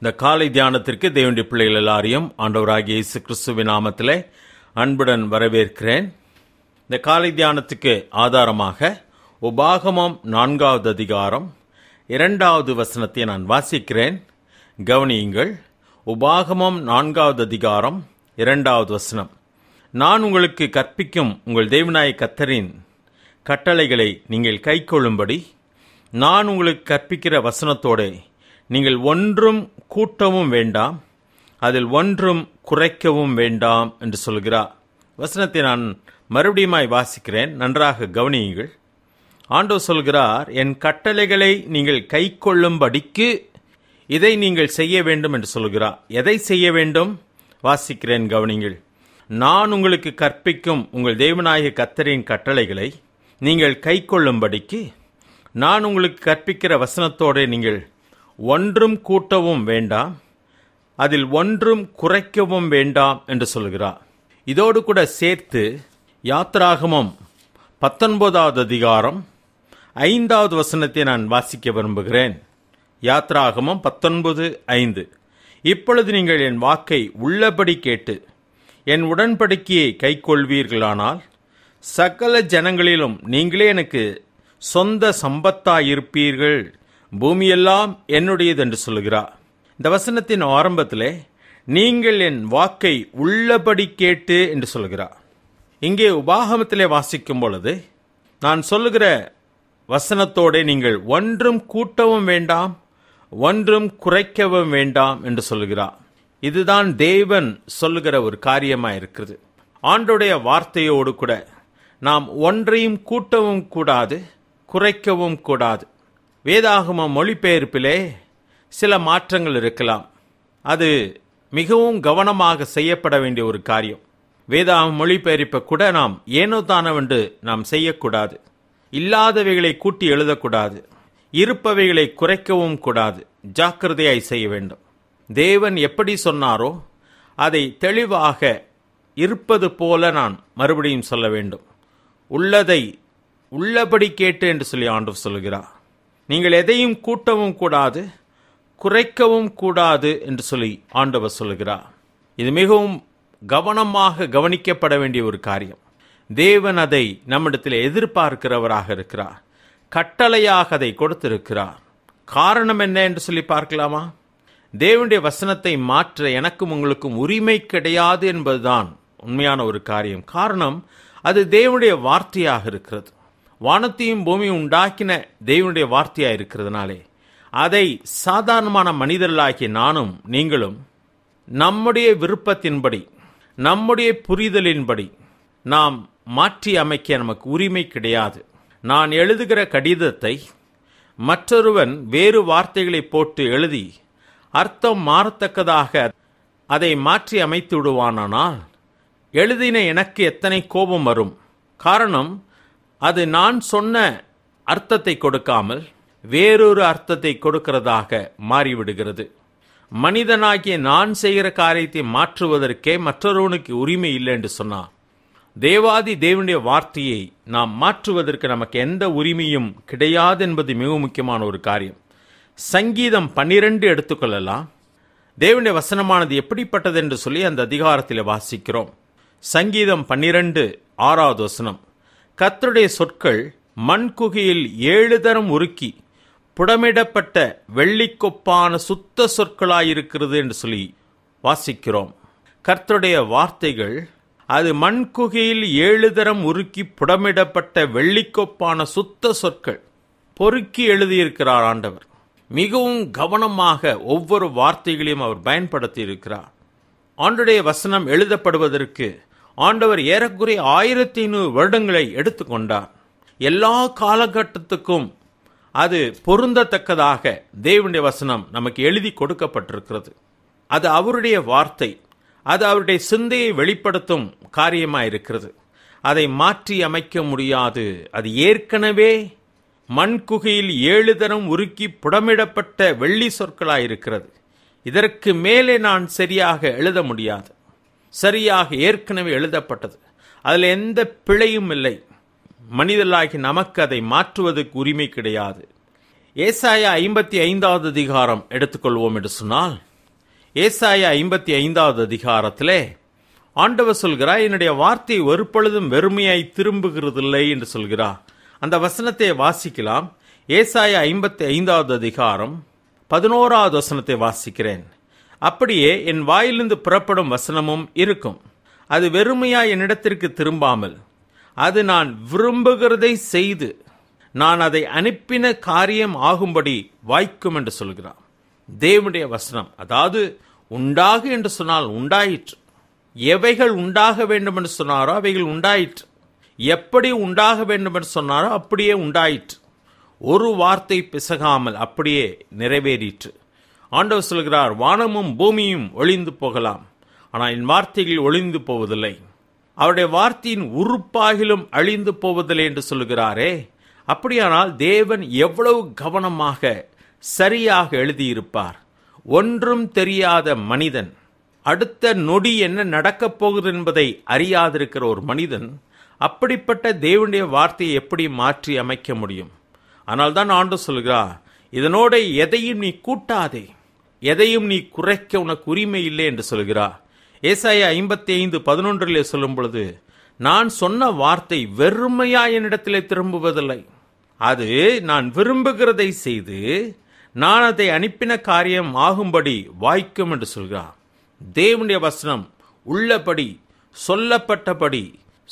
இந்த காலை தியானத்திற்கு தேவண்டி பிள்ளைகள் எல்லாரையும் ஆண்டவராகிய இயேசு கிறிஸ்துவின் நாமத்தில் அன்புடன் வரவேற்கிறேன் இந்த காலை தியானத்துக்கு ஆதாரமாக உபாகமம் நான்காவது அதிகாரம் இரண்டாவது வசனத்தை நான் வாசிக்கிறேன் கவனியுங்கள் உபாகமம் நான்காவது அதிகாரம் இரண்டாவது வசனம் நான் உங்களுக்கு கற்பிக்கும் உங்கள் தேவநாய கத்தரின் கட்டளைகளை நீங்கள் கைக்கொள்ளும்படி நான் உங்களுக்கு கற்பிக்கிற வசனத்தோடு நீங்கள் ஒன்றும் கூட்டவும் வேண்டாம் அதில் ஒன்றும் குறைக்கவும் வேண்டாம் என்று சொல்கிறார் வசனத்தை நான் மறுபடியுமாய் வாசிக்கிறேன் நன்றாக கவனியுங்கள் ஆண்டோ சொல்கிறார் என் கட்டளைகளை நீங்கள் கை கொள்ளும்படிக்கு இதை நீங்கள் செய்ய வேண்டும் என்று சொல்கிறார் எதை செய்ய வேண்டும் வாசிக்கிறேன் கவனிங்கள் நான் உங்களுக்கு கற்பிக்கும் உங்கள் தேவநாயக கத்தரின் கட்டளைகளை நீங்கள் கை கொள்ளும்படிக்கு நான் உங்களுக்கு கற்பிக்கிற வசனத்தோடு நீங்கள் ஒன்றும் கூட்டவும் வேண்டாம் அதில் ஒன்றும் குறைக்கவும் வேண்டாம் என்று சொல்கிறார் இதோடு கூட சேர்த்து யாத்ராகமம் பத்தொன்பதாவது அதிகாரம் ஐந்தாவது வசனத்தை நான் வாசிக்க விரும்புகிறேன் யாத்ராகமம் பத்தொன்பது ஐந்து இப்பொழுது நீங்கள் என் வாக்கை உள்ளபடி கேட்டு என் உடன்படிக்கையை கைக்கொள்வீர்களானால் சகல ஜனங்களிலும் நீங்களே எனக்கு சொந்த சம்பத்தாயிருப்பீர்கள் பூமியெல்லாம் என்னுடையது என்று சொல்லுகிறார் இந்த வசனத்தின் ஆரம்பத்திலே நீங்கள் என் வாக்கை உள்ளபடி கேட்டு என்று சொல்கிறார் இங்கே உபாகமத்திலே வாசிக்கும் பொழுது நான் சொல்லுகிற வசனத்தோடே நீங்கள் ஒன்றும் கூட்டவும் வேண்டாம் ஒன்றும் குறைக்கவும் வேண்டாம் என்று சொல்கிறார் இதுதான் தேவன் சொல்லுகிற ஒரு காரியமாக இருக்கிறது ஆண்டுடைய வார்த்தையோடு கூட நாம் ஒன்றையும் கூட்டவும் கூடாது குறைக்கவும் கூடாது வேதாகம மொழிபெயர்ப்பிலே சில மாற்றங்கள் இருக்கலாம் அது மிகவும் கவனமாக செய்யப்பட வேண்டிய ஒரு காரியம் வேதாகம மொழிபெயர்ப்பை கூட நாம் ஏனோ தானவென்று நாம் செய்யக்கூடாது இல்லாதவைகளை கூட்டி எழுதக்கூடாது இருப்பவைகளை குறைக்கவும் கூடாது ஜாக்கிரதையாய் செய்ய வேண்டும் தேவன் எப்படி சொன்னாரோ அதை தெளிவாக இருப்பது போல நான் மறுபடியும் சொல்ல வேண்டும் உள்ளதை உள்ளபடி கேட்டு என்று சொல்லி ஆண்டவர் சொல்கிறார் நீங்கள் எதையும் கூட்டவும் கூடாது குறைக்கவும் கூடாது என்று சொல்லி ஆண்டவர் சொல்கிறார் இது மிகவும் கவனமாக கவனிக்கப்பட வேண்டிய ஒரு காரியம் தேவன் அதை நம்மிடத்தில் எதிர்பார்க்கிறவராக இருக்கிறார் கட்டளையாக அதை கொடுத்திருக்கிறார் காரணம் என்ன என்று சொல்லி பார்க்கலாமா தேவனுடைய வசனத்தை மாற்ற எனக்கும் உங்களுக்கும் உரிமை கிடையாது என்பதுதான் உண்மையான ஒரு காரியம் காரணம் அது தேவனுடைய வார்த்தையாக இருக்கிறது வானத்தையும் பூமியும் உண்டாக்கின தெய்வனுடைய வார்த்தையாக இருக்கிறதுனாலே அதை சாதாரணமான மனிதர்களாகிய நானும் நீங்களும் நம்முடைய விருப்பத்தின்படி நம்முடைய புரிதலின்படி நாம் மாற்றி அமைக்க நமக்கு உரிமை கிடையாது நான் எழுதுகிற கடிதத்தை மற்றொருவன் வேறு வார்த்தைகளை போட்டு எழுதி அர்த்தம் மாறத்தக்கதாக அதை மாற்றி அமைத்து விடுவானானால் எழுதின எனக்கு எத்தனை கோபம் வரும் காரணம் அது நான் சொன்ன அர்த்தத்தை கொடுக்காமல் வேறொரு அர்த்தத்தை கொடுக்கிறதாக மாறிவிடுகிறது மனிதனாகிய நான் செய்கிற காரியத்தை மாற்றுவதற்கே மற்றொருவனுக்கு உரிமை இல்லை என்று சொன்னார் தேவாதி தேவனுடைய வார்த்தையை நாம் மாற்றுவதற்கு நமக்கு எந்த உரிமையும் கிடையாது என்பது மிக முக்கியமான ஒரு காரியம் சங்கீதம் பன்னிரண்டு எடுத்துக்கொள்ளலாம் தேவனுடைய வசனமானது எப்படிப்பட்டது என்று சொல்லி அந்த அதிகாரத்தில் வாசிக்கிறோம் சங்கீதம் பன்னிரண்டு ஆறாவது வசனம் கத்தருடைய சொற்கள் மண்குகையில் ஏழு தரம் உருக்கி புடமிடப்பட்ட வெள்ளிக்கொப்பான சுத்த சொற்களாயிருக்கிறது என்று சொல்லி வாசிக்கிறோம் கர்த்தருடைய வார்த்தைகள் அது மண்குகையில் ஏழு தரம் உருக்கி புடமிடப்பட்ட வெள்ளிக்கொப்பான சுத்த சொற்கள் பொறுக்கி எழுதியிருக்கிறார் ஆண்டவர் மிகவும் கவனமாக ஒவ்வொரு வார்த்தைகளையும் அவர் பயன்படுத்தி இருக்கிறார் ஆண்டுடைய வசனம் எழுதப்படுவதற்கு ஆண்டவர் ஏறக்குறைய ஆயிரத்தி ஐநூறு வருடங்களை எடுத்துக்கொண்டார் எல்லா காலகட்டத்துக்கும் அது பொருந்தத்தக்கதாக தேவனுடைய வசனம் நமக்கு எழுதி கொடுக்கப்பட்டிருக்கிறது அது அவருடைய வார்த்தை அது அவருடைய சிந்தையை வெளிப்படுத்தும் காரியமாக இருக்கிறது அதை மாற்றி அமைக்க முடியாது அது ஏற்கனவே மண் குகையில் ஏழு தரம் உருக்கி புடமிடப்பட்ட வெள்ளி சொற்களாக இருக்கிறது இதற்கு மேலே நான் சரியாக எழுத முடியாது சரியாக ஏற்கனவே எழுதப்பட்டது அதில் எந்த பிழையும் இல்லை மனிதர்களாகி நமக்கு அதை மாற்றுவதற்கு உரிமை கிடையாது ஏசாயா ஐம்பத்தி ஐந்தாவது அதிகாரம் எடுத்துக்கொள்வோம் என்று சொன்னால் ஏசாயா ஐம்பத்தி ஐந்தாவது அதிகாரத்திலே ஆண்டவர் சொல்கிறார் என்னுடைய வார்த்தை ஒருபொழுதும் வெறுமையாய் திரும்புகிறதில்லை என்று சொல்கிறார் அந்த வசனத்தை வாசிக்கலாம் ஏசாயா ஐம்பத்தி ஐந்தாவது அதிகாரம் பதினோராவது வசனத்தை வாசிக்கிறேன் அப்படியே என் வாயிலிருந்து புறப்படும் வசனமும் இருக்கும் அது வெறுமையா என்னிடத்திற்கு திரும்பாமல் அது நான் விரும்புகிறதை செய்து நான் அதை அனுப்பின காரியம் ஆகும்படி வாய்க்கும் என்று சொல்கிறான் தேவனுடைய வசனம் அதாவது உண்டாகு என்று சொன்னால் உண்டாயிற்று எவைகள் உண்டாக வேண்டும் என்று சொன்னாரோ அவைகள் உண்டாயிற்று எப்படி உண்டாக வேண்டும் என்று சொன்னாரோ அப்படியே உண்டாயிற்று ஒரு வார்த்தை பிசகாமல் அப்படியே நிறைவேறிற்று ஆண்டவர் சொல்கிறார் வானமும் பூமியும் ஒளிந்து போகலாம் ஆனால் என் வார்த்தைகள் ஒளிந்து போவதில்லை அவருடைய வார்த்தையின் உறுப்பாகிலும் அழிந்து போவதில்லை என்று சொல்கிறாரே அப்படியானால் தேவன் எவ்வளவு கவனமாக சரியாக எழுதியிருப்பார் ஒன்றும் தெரியாத மனிதன் அடுத்த நொடி என்ன நடக்கப் போகுது என்பதை அறியாதிருக்கிற ஒரு மனிதன் அப்படிப்பட்ட தேவனுடைய வார்த்தையை எப்படி மாற்றி அமைக்க முடியும் ஆனால் தான் ஆண்டு சொல்கிறார் இதனோட எதையும் நீ கூட்டாதே எதையும் நீ குறைக்க உனக்கு உரிமை இல்லை என்று சொல்கிறார் ஏசாய ஐம்பத்தி ஐந்து பதினொன்றிலே சொல்லும் பொழுது நான் சொன்ன வார்த்தை வெறுமையா என்னிடத்திலே திரும்புவதில்லை அது நான் விரும்புகிறதை செய்து நான் அதை அனுப்பின காரியம் ஆகும்படி வாய்க்கும் என்று சொல்கிறார் தேவனுடைய வசனம் உள்ளபடி சொல்லப்பட்டபடி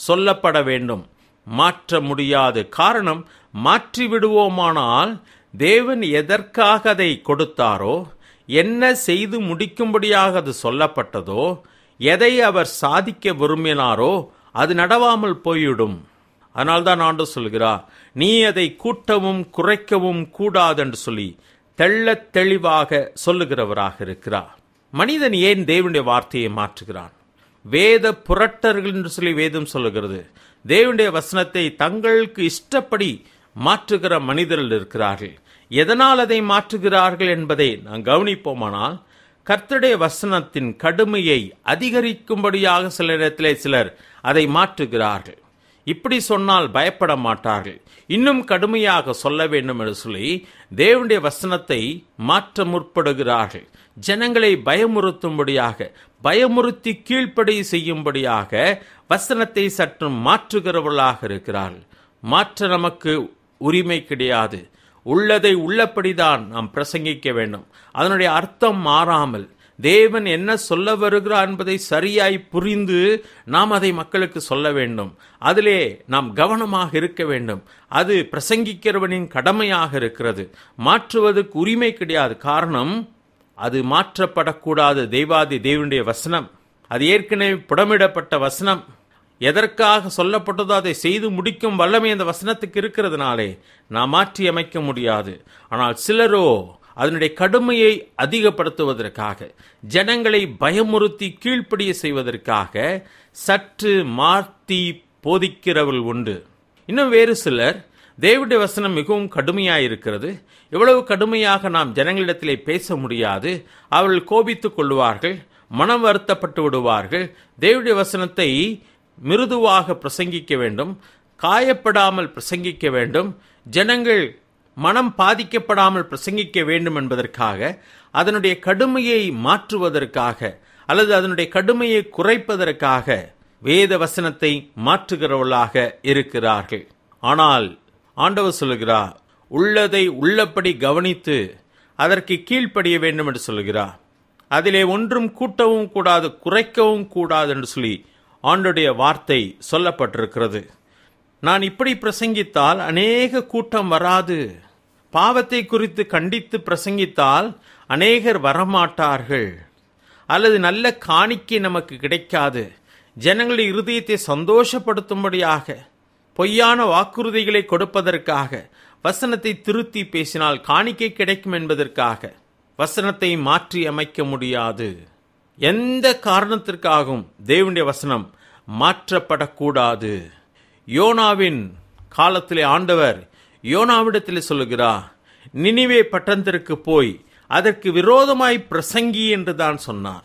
சொல்லப்பட வேண்டும் மாற்ற முடியாது காரணம் மாற்றி விடுவோமானால் தேவன் எதற்காக அதை கொடுத்தாரோ என்ன செய்து முடிக்கும்படியாக அது சொல்லப்பட்டதோ எதை அவர் சாதிக்க விரும்பினாரோ அது நடவாமல் போய்விடும் அதனால்தான் ஆண்டு சொல்கிறார் நீ அதை கூட்டவும் குறைக்கவும் கூடாதென்று சொல்லி தெள்ள தெளிவாக சொல்லுகிறவராக இருக்கிறார் மனிதன் ஏன் தேவனுடைய வார்த்தையை மாற்றுகிறான் வேத புரட்டர்கள் என்று சொல்லி வேதம் சொல்லுகிறது தேவனுடைய வசனத்தை தங்களுக்கு இஷ்டப்படி மாற்றுகிற மனிதர்கள் இருக்கிறார்கள் எதனால் அதை மாற்றுகிறார்கள் என்பதை நாம் கவனிப்போமானால் கர்த்தருடைய வசனத்தின் கடுமையை அதிகரிக்கும்படியாக சில இடத்திலே சிலர் அதை மாற்றுகிறார்கள் இப்படி சொன்னால் பயப்பட மாட்டார்கள் இன்னும் கடுமையாக சொல்ல வேண்டும் என்று சொல்லி தேவனுடைய வசனத்தை மாற்ற முற்படுகிறார்கள் ஜனங்களை பயமுறுத்தும்படியாக பயமுறுத்தி கீழ்ப்படி செய்யும்படியாக வசனத்தை சற்று மாற்றுகிறவர்களாக இருக்கிறார்கள் மாற்ற நமக்கு உரிமை கிடையாது உள்ளதை உள்ளபடிதான் நாம் பிரசங்கிக்க வேண்டும் அதனுடைய அர்த்தம் மாறாமல் தேவன் என்ன சொல்ல வருகிறார் என்பதை சரியாய் புரிந்து நாம் அதை மக்களுக்கு சொல்ல வேண்டும் அதிலே நாம் கவனமாக இருக்க வேண்டும் அது பிரசங்கிக்கிறவனின் கடமையாக இருக்கிறது மாற்றுவதற்கு உரிமை கிடையாது காரணம் அது மாற்றப்படக்கூடாது தெய்வாதி தேவனுடைய வசனம் அது ஏற்கனவே புடமிடப்பட்ட வசனம் எதற்காக சொல்லப்பட்டதோ அதை செய்து முடிக்கும் வல்லமை அந்த வசனத்துக்கு இருக்கிறதுனாலே நாம் மாற்றி அமைக்க முடியாது ஆனால் சிலரோ அதனுடைய கடுமையை அதிகப்படுத்துவதற்காக ஜனங்களை பயமுறுத்தி கீழ்ப்படிய செய்வதற்காக சற்று மாற்றி போதிக்கிறவள் உண்டு இன்னும் வேறு சிலர் தேவடைய வசனம் மிகவும் கடுமையாக இருக்கிறது இவ்வளவு கடுமையாக நாம் ஜனங்களிடத்திலே பேச முடியாது அவர்கள் கோபித்துக் கொள்வார்கள் மனம் வருத்தப்பட்டு விடுவார்கள் தேவடைய வசனத்தை மிருதுவாக பிரசங்கிக்க வேண்டும் காயப்படாமல் பிரசங்கிக்க வேண்டும் ஜனங்கள் மனம் பாதிக்கப்படாமல் பிரசங்கிக்க வேண்டும் என்பதற்காக அதனுடைய கடுமையை மாற்றுவதற்காக அல்லது அதனுடைய கடுமையை குறைப்பதற்காக வேத வசனத்தை மாற்றுகிறவர்களாக இருக்கிறார்கள் ஆனால் ஆண்டவர் சொல்லுகிறார் உள்ளதை உள்ளபடி கவனித்து அதற்கு கீழ்ப்படிய வேண்டும் என்று சொல்லுகிறார் அதிலே ஒன்றும் கூட்டவும் கூடாது குறைக்கவும் கூடாது என்று சொல்லி ஆண்டுடைய வார்த்தை சொல்லப்பட்டிருக்கிறது நான் இப்படி பிரசங்கித்தால் அநேக கூட்டம் வராது பாவத்தை குறித்து கண்டித்து பிரசங்கித்தால் அநேகர் வரமாட்டார்கள் அல்லது நல்ல காணிக்கை நமக்கு கிடைக்காது ஜனங்களின் இருதயத்தை சந்தோஷப்படுத்தும்படியாக பொய்யான வாக்குறுதிகளை கொடுப்பதற்காக வசனத்தை திருத்தி பேசினால் காணிக்கை கிடைக்கும் என்பதற்காக வசனத்தை மாற்றி அமைக்க முடியாது எந்த காரணத்திற்காகவும் தேவனுடைய வசனம் மாற்றப்படக்கூடாது யோனாவின் காலத்திலே ஆண்டவர் யோனாவிடத்தில் சொல்லுகிறார் நினைவே பட்டந்திற்கு போய் அதற்கு விரோதமாய் பிரசங்கி என்று தான் சொன்னார்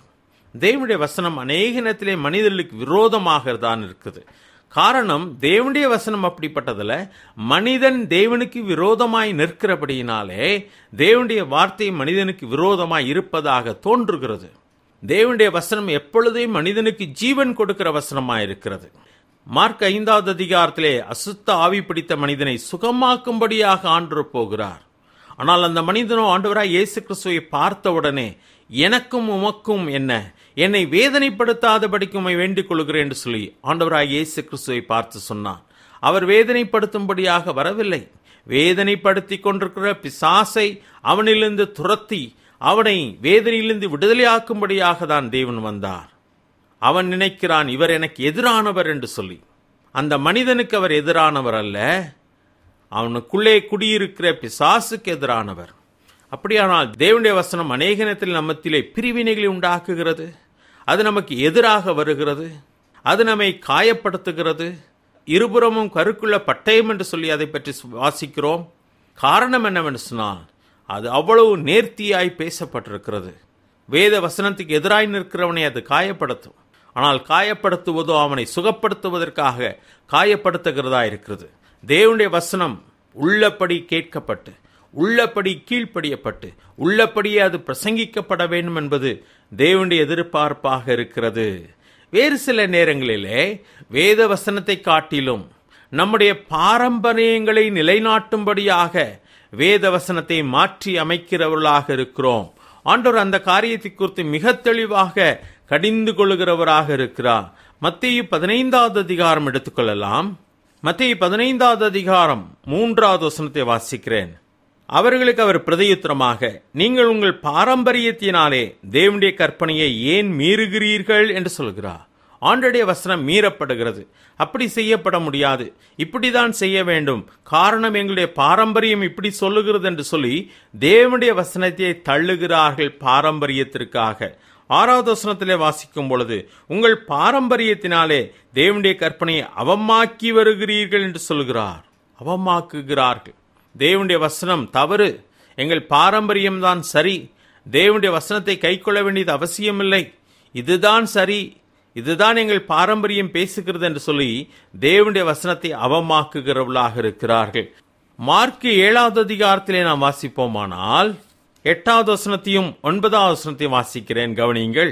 தேவனுடைய வசனம் அநேக நேரத்திலே மனிதர்களுக்கு விரோதமாக தான் இருக்குது காரணம் தேவனுடைய வசனம் அப்படிப்பட்டதில் மனிதன் தேவனுக்கு விரோதமாய் நிற்கிறபடியினாலே தேவனுடைய வார்த்தை மனிதனுக்கு விரோதமாய் இருப்பதாக தோன்றுகிறது தேவனுடைய வசனம் எப்பொழுதே மனிதனுக்கு ஜீவன் கொடுக்கிற வசனமாக இருக்கிறது மார்க் ஐந்தாவது அதிகாரத்திலே அசுத்த ஆவி பிடித்த மனிதனை சுகமாக்கும்படியாக ஆண்டு போகிறார் ஆனால் அந்த மனிதனோ ஆண்டவராய் இயேசு கிறிஸ்துவை பார்த்தவுடனே எனக்கும் உமக்கும் என்ன என்னை வேதனைப்படுத்தாதபடிக்கு உமை வேண்டிக் கொள்கிறேன் என்று சொல்லி ஆண்டவராய் இயேசு கிறிஸ்துவை பார்த்து சொன்னார் அவர் வேதனைப்படுத்தும்படியாக வரவில்லை வேதனைப்படுத்தி கொண்டிருக்கிற பிசாசை அவனிலிருந்து துரத்தி அவனை வேதனையிலிருந்து விடுதலையாக்கும்படியாக தான் தேவன் வந்தார் அவன் நினைக்கிறான் இவர் எனக்கு எதிரானவர் என்று சொல்லி அந்த மனிதனுக்கு அவர் எதிரானவர் அல்ல அவனுக்குள்ளே குடியிருக்கிற பிசாசுக்கு எதிரானவர் அப்படியானால் தேவனுடைய வசனம் அநேக நேரத்தில் நம்மத்திலே பிரிவினைகளை உண்டாக்குகிறது அது நமக்கு எதிராக வருகிறது அது நம்மை காயப்படுத்துகிறது இருபுறமும் கருக்குள்ள பட்டயம் என்று சொல்லி அதை பற்றி வாசிக்கிறோம் காரணம் என்னவென்று சொன்னால் அது அவ்வளவு நேர்த்தியாய் பேசப்பட்டிருக்கிறது வேத வசனத்துக்கு எதிராய் நிற்கிறவனை அது காயப்படுத்தும் ஆனால் காயப்படுத்துவதோ அவனை சுகப்படுத்துவதற்காக காயப்படுத்துகிறதா இருக்கிறது தேவனுடைய வசனம் உள்ளபடி கேட்கப்பட்டு உள்ளபடி கீழ்ப்படியப்பட்டு உள்ளபடியே அது பிரசங்கிக்கப்பட வேண்டும் என்பது தேவனுடைய எதிர்பார்ப்பாக இருக்கிறது வேறு சில நேரங்களிலே வேத வசனத்தை காட்டிலும் நம்முடைய பாரம்பரியங்களை நிலைநாட்டும்படியாக வேதவசனத்தை மாற்றி அமைக்கிறவர்களாக இருக்கிறோம் ஆண்டவர் அந்த காரியத்தை குறித்து மிக தெளிவாக கடிந்து கொள்கிறவராக இருக்கிறார் மத்திய பதினைந்தாவது அதிகாரம் எடுத்துக்கொள்ளலாம் மத்திய பதினைந்தாவது அதிகாரம் மூன்றாவது வசனத்தை வாசிக்கிறேன் அவர்களுக்கு அவர் பிரதியுத்தரமாக நீங்கள் உங்கள் பாரம்பரியத்தினாலே தேவனுடைய கற்பனையை ஏன் மீறுகிறீர்கள் என்று சொல்கிறார் ஆண்டடைய வசனம் மீறப்படுகிறது அப்படி செய்யப்பட முடியாது இப்படிதான் செய்ய வேண்டும் காரணம் எங்களுடைய பாரம்பரியம் இப்படி சொல்லுகிறது என்று சொல்லி தேவனுடைய வசனத்தை தள்ளுகிறார்கள் பாரம்பரியத்திற்காக ஆறாவது வாசிக்கும் பொழுது உங்கள் பாரம்பரியத்தினாலே தேவனுடைய கற்பனையை அவமாக்கி வருகிறீர்கள் என்று சொல்கிறார் அவமாக்குகிறார்கள் தேவனுடைய வசனம் தவறு எங்கள் பாரம்பரியம்தான் சரி தேவனுடைய வசனத்தை கை கொள்ள வேண்டியது அவசியமில்லை இதுதான் சரி இதுதான் எங்கள் பாரம்பரியம் பேசுகிறது என்று சொல்லி தேவனுடைய வசனத்தை அவமாக்குகிறவர்களாக இருக்கிறார்கள் மார்க்கு ஏழாவது அதிகாரத்திலே நாம் வாசிப்போமானால் எட்டாவது வசனத்தையும் ஒன்பதாவது வசனத்தையும் வாசிக்கிறேன் கவனியுங்கள்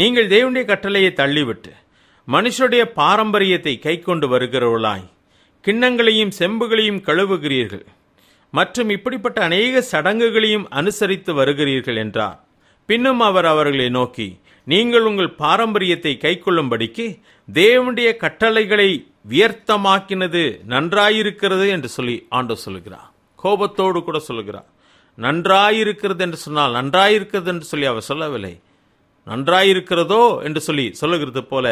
நீங்கள் தேவனுடைய கட்டளையை தள்ளிவிட்டு மனுஷருடைய பாரம்பரியத்தை கை கொண்டு வருகிறவர்களாய் கிண்ணங்களையும் செம்புகளையும் கழுவுகிறீர்கள் மற்றும் இப்படிப்பட்ட அநேக சடங்குகளையும் அனுசரித்து வருகிறீர்கள் என்றார் பின்னும் அவர் அவர்களை நோக்கி நீங்கள் உங்கள் பாரம்பரியத்தை கைக்கொள்ளும்படிக்கு தேவனுடைய கட்டளைகளை வியர்த்தமாக்கினது நன்றாயிருக்கிறது என்று சொல்லி ஆண்டவர் சொல்கிறார் கோபத்தோடு கூட சொல்கிறார் நன்றாயிருக்கிறது என்று சொன்னால் நன்றாயிருக்கிறது என்று சொல்லி அவர் சொல்லவில்லை நன்றாயிருக்கிறதோ என்று சொல்லி சொல்லுகிறது போல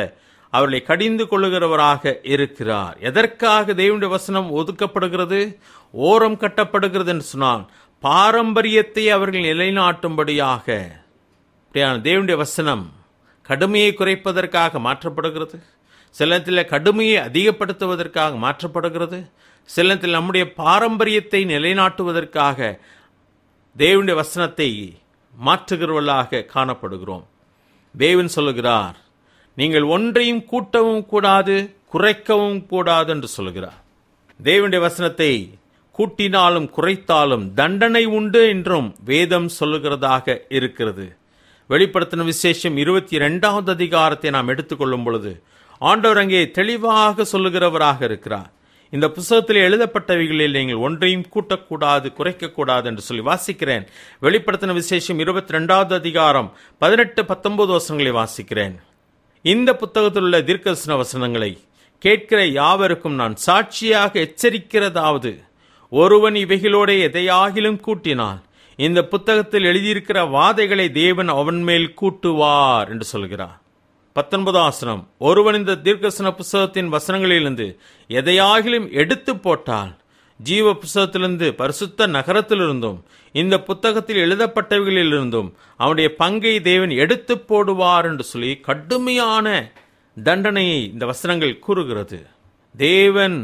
அவர்களை கடிந்து கொள்ளுகிறவராக இருக்கிறார் எதற்காக தேவனுடைய வசனம் ஒதுக்கப்படுகிறது ஓரம் கட்டப்படுகிறது என்று சொன்னால் பாரம்பரியத்தை அவர்கள் நிலைநாட்டும்படியாக தேவனுடைய வசனம் கடுமையை குறைப்பதற்காக மாற்றப்படுகிறது சில நேரத்தில் கடுமையை அதிகப்படுத்துவதற்காக மாற்றப்படுகிறது சில நேரத்தில் நம்முடைய பாரம்பரியத்தை நிலைநாட்டுவதற்காக தேவனுடைய வசனத்தை மாற்றுகிறவர்களாக காணப்படுகிறோம் தேவன் சொல்லுகிறார் நீங்கள் ஒன்றையும் கூட்டவும் கூடாது குறைக்கவும் கூடாது என்று சொல்லுகிறார் தேவனுடைய வசனத்தை கூட்டினாலும் குறைத்தாலும் தண்டனை உண்டு என்றும் வேதம் சொல்லுகிறதாக இருக்கிறது வெளிப்படுத்தின விசேஷம் இருபத்தி ரெண்டாவது அதிகாரத்தை நாம் எடுத்துக்கொள்ளும் பொழுது ஆண்டவர் அங்கே தெளிவாக சொல்லுகிறவராக இருக்கிறார் இந்த புஸ்தகத்தில் எழுதப்பட்டவைகளில் நீங்கள் ஒன்றையும் கூட்டக்கூடாது குறைக்கக்கூடாது என்று சொல்லி வாசிக்கிறேன் வெளிப்படுத்தின விசேஷம் இருபத்தி ரெண்டாவது அதிகாரம் பதினெட்டு பத்தொன்பது வசனங்களை வாசிக்கிறேன் இந்த புத்தகத்தில் உள்ள தீர்க்கதர்சன வசனங்களை கேட்கிற யாவருக்கும் நான் சாட்சியாக எச்சரிக்கிறதாவது ஒருவன் இவைகளோட எதையாகிலும் கூட்டினால் இந்த புத்தகத்தில் எழுதியிருக்கிற வாதைகளை தேவன் அவன் மேல் கூட்டுவார் என்று சொல்கிறார் பத்தொன்பதாம் ஆசனம் ஒருவன் இந்த தீர்க்கசன புஸ்தகத்தின் வசனங்களிலிருந்து எதையாகிலும் எடுத்து போட்டால் ஜீவ புஸ்தகத்திலிருந்து பரிசுத்த நகரத்திலிருந்தும் இந்த புத்தகத்தில் எழுதப்பட்டவைகளிலிருந்தும் அவனுடைய பங்கை தேவன் எடுத்து போடுவார் என்று சொல்லி கடுமையான தண்டனையை இந்த வசனங்கள் கூறுகிறது தேவன்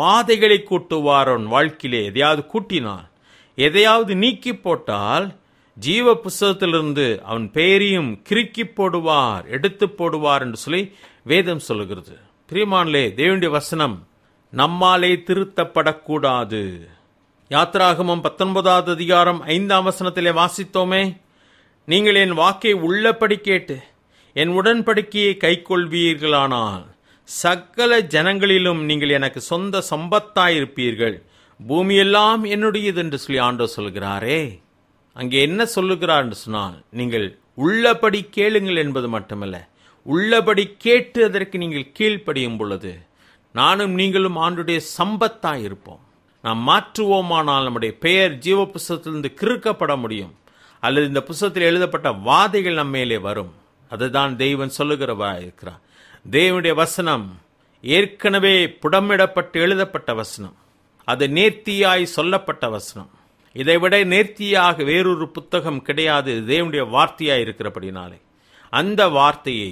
வாதைகளை கூட்டுவார் அவன் வாழ்க்கையிலே எதையாவது கூட்டினான் எதையாவது நீக்கி போட்டால் ஜீவ புஸ்தகத்திலிருந்து அவன் பெயரையும் கிறுக்கி போடுவார் எடுத்து போடுவார் என்று சொல்லி வேதம் சொல்லுகிறது பிரியமானலே தேவண்டிய வசனம் நம்மாலே திருத்தப்படக்கூடாது யாத்ராகமம் பத்தொன்பதாவது அதிகாரம் ஐந்தாம் வசனத்திலே வாசித்தோமே நீங்கள் என் வாக்கை உள்ளபடி கேட்டு என் உடன்படிக்கையை கொள்வீர்களானால் சகல ஜனங்களிலும் நீங்கள் எனக்கு சொந்த சம்பத்தாயிருப்பீர்கள் பூமியெல்லாம் என்னுடையது என்று சொல்லி ஆண்டவர் சொல்கிறாரே அங்கே என்ன சொல்லுகிறார் என்று சொன்னால் நீங்கள் உள்ளபடி கேளுங்கள் என்பது மட்டுமல்ல உள்ளபடி கேட்டு அதற்கு நீங்கள் கீழ்ப்படியும் பொழுது நானும் நீங்களும் ஆண்டுடைய சம்பத்தாக இருப்போம் நாம் மாற்றுவோமானால் நம்முடைய பெயர் ஜீவ புஸ்தகத்திலிருந்து கிறுக்கப்பட முடியும் அல்லது இந்த புஸ்தகத்தில் எழுதப்பட்ட வாதைகள் நம்ம மேலே வரும் அதுதான் தெய்வன் சொல்லுகிறவா இருக்கிறார் தேவனுடைய வசனம் ஏற்கனவே புடமிடப்பட்டு எழுதப்பட்ட வசனம் அது நேர்த்தியாய் சொல்லப்பட்ட வசனம் இதைவிட நேர்த்தியாக வேறொரு புத்தகம் கிடையாது தேவனுடைய வார்த்தையாய் இருக்கிறபடினாலே அந்த வார்த்தையை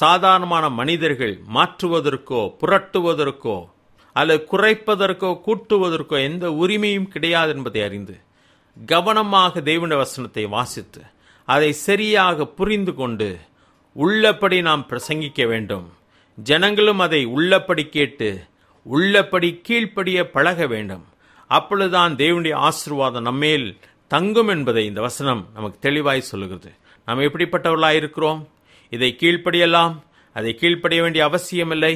சாதாரணமான மனிதர்கள் மாற்றுவதற்கோ புரட்டுவதற்கோ அல்லது குறைப்பதற்கோ கூட்டுவதற்கோ எந்த உரிமையும் கிடையாது என்பதை அறிந்து கவனமாக தேவன வசனத்தை வாசித்து அதை சரியாக புரிந்து கொண்டு உள்ளபடி நாம் பிரசங்கிக்க வேண்டும் ஜனங்களும் அதை உள்ளபடி கேட்டு உள்ளபடி கீழ்ப்படிய பழக வேண்டும் அப்பொழுதுதான் தேவனுடைய ஆசிர்வாதம் நம்மேல் தங்கும் என்பதை இந்த வசனம் நமக்கு தெளிவாய் சொல்லுகிறது நாம் எப்படிப்பட்டவர்களாக இருக்கிறோம் இதை கீழ்ப்படியலாம் அதை கீழ்ப்படிய வேண்டிய அவசியமில்லை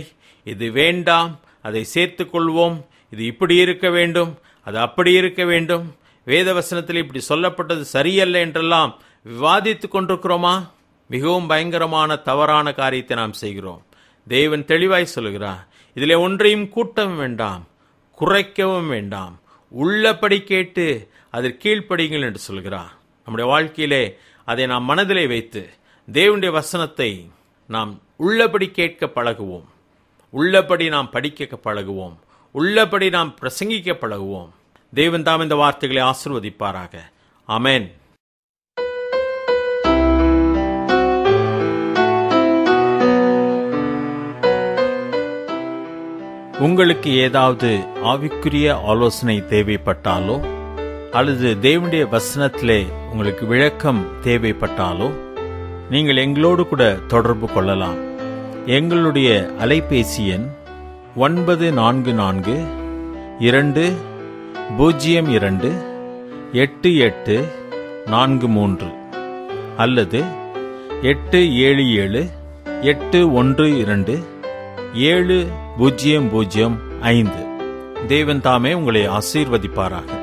இது வேண்டாம் அதை சேர்த்து கொள்வோம் இது இப்படி இருக்க வேண்டும் அது அப்படி இருக்க வேண்டும் வேத வசனத்தில் இப்படி சொல்லப்பட்டது சரியல்ல என்றெல்லாம் விவாதித்து கொண்டிருக்கிறோமா மிகவும் பயங்கரமான தவறான காரியத்தை நாம் செய்கிறோம் தேவன் தெளிவாய் சொல்கிறார் இதில் ஒன்றையும் கூட்டவும் வேண்டாம் குறைக்கவும் வேண்டாம் உள்ளபடி கேட்டு அதில் கீழ்ப்படிங்கள் என்று சொல்கிறார் நம்முடைய வாழ்க்கையிலே அதை நாம் மனதிலே வைத்து தேவனுடைய வசனத்தை நாம் உள்ளபடி கேட்க பழகுவோம் உள்ளபடி நாம் படிக்க பழகுவோம் உள்ளபடி நாம் பிரசங்கிக்க பழகுவோம் தேவன் தாம் இந்த வார்த்தைகளை ஆசிர்வதிப்பாராக அமேன் உங்களுக்கு ஏதாவது ஆவிக்குரிய ஆலோசனை தேவைப்பட்டாலோ அல்லது தேவனுடைய வசனத்திலே உங்களுக்கு விளக்கம் தேவைப்பட்டாலோ நீங்கள் எங்களோடு கூட தொடர்பு கொள்ளலாம் எங்களுடைய அலைபேசி எண் ஒன்பது நான்கு நான்கு இரண்டு பூஜ்ஜியம் இரண்டு எட்டு எட்டு நான்கு மூன்று அல்லது எட்டு ஏழு ஏழு எட்டு ஒன்று இரண்டு ஏழு பூஜ்ஜியம் பூஜ்ஜியம் ஐந்து தேவன் தாமே உங்களை ஆசீர்வதிப்பாராக